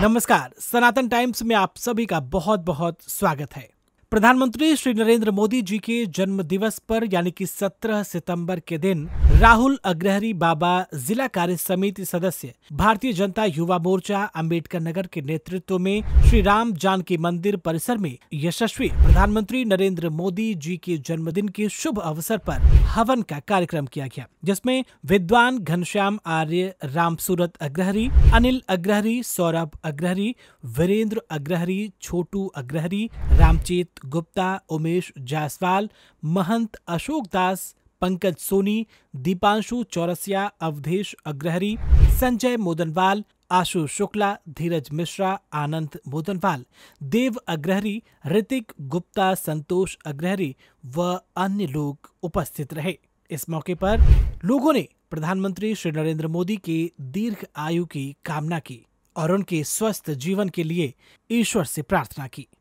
नमस्कार सनातन टाइम्स में आप सभी का बहुत बहुत स्वागत है प्रधानमंत्री श्री नरेंद्र मोदी जी के जन्म दिवस पर यानी कि 17 सितंबर के दिन राहुल अग्रहरी बाबा जिला कार्य समिति सदस्य भारतीय जनता युवा मोर्चा अंबेडकर नगर के नेतृत्व में श्री राम जानकी मंदिर परिसर में यशस्वी प्रधानमंत्री नरेंद्र मोदी जी के जन्मदिन के शुभ अवसर पर हवन का कार्यक्रम किया गया जिसमें विद्वान घनश्याम आर्य राम सूरत अग्रहरी अनिल अग्रहरी सौरभ अग्रहरी वीरेंद्र अग्रहरी छोटू अग्रहरी रामचेत गुप्ता उमेश जायसवाल महंत अशोक दास पंकज सोनी दीपांशु चौरसिया अवधेश अग्रहरी संजय मोदनवाल आशु शुक्ला धीरज मिश्रा आनंद मोदनवाल देव अग्रहरी ऋतिक गुप्ता संतोष अग्रहरी व अन्य लोग उपस्थित रहे इस मौके पर लोगों ने प्रधानमंत्री श्री नरेंद्र मोदी के दीर्घ आयु की कामना की और उनके स्वस्थ जीवन के लिए ईश्वर से प्रार्थना की